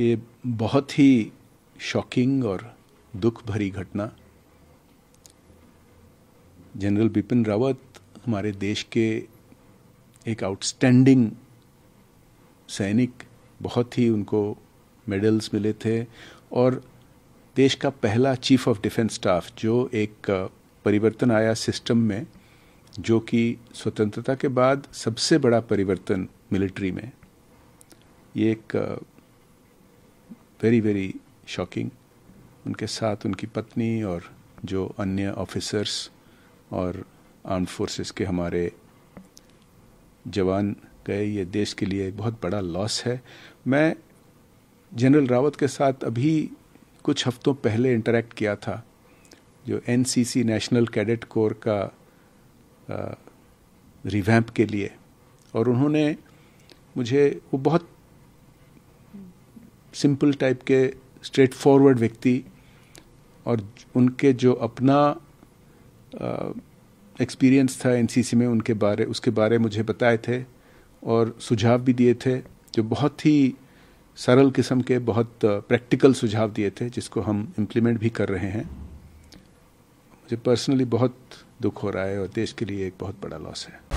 ये बहुत ही शॉकिंग और दुख भरी घटना जनरल बिपिन रावत हमारे देश के एक आउटस्टैंडिंग सैनिक बहुत ही उनको मेडल्स मिले थे और देश का पहला चीफ ऑफ डिफेंस स्टाफ जो एक परिवर्तन आया सिस्टम में जो कि स्वतंत्रता के बाद सबसे बड़ा परिवर्तन मिलिट्री में ये एक वेरी वेरी शॉकिंग उनके साथ उनकी पत्नी और जो अन्य ऑफिसर्स और आर्म फोर्सेस के हमारे जवान गए ये देश के लिए बहुत बड़ा लॉस है मैं जनरल रावत के साथ अभी कुछ हफ्तों पहले इंटरेक्ट किया था जो एन नेशनल कैडेट कोर का रिवैम्प के लिए और उन्होंने मुझे वो बहुत सिंपल टाइप के स्ट्रेट फॉरवर्ड व्यक्ति और उनके जो अपना एक्सपीरियंस था एनसीसी में उनके बारे उसके बारे मुझे बताए थे और सुझाव भी दिए थे जो बहुत ही सरल किस्म के बहुत प्रैक्टिकल सुझाव दिए थे जिसको हम इम्प्लीमेंट भी कर रहे हैं मुझे पर्सनली बहुत दुख हो रहा है और देश के लिए एक बहुत बड़ा लॉस है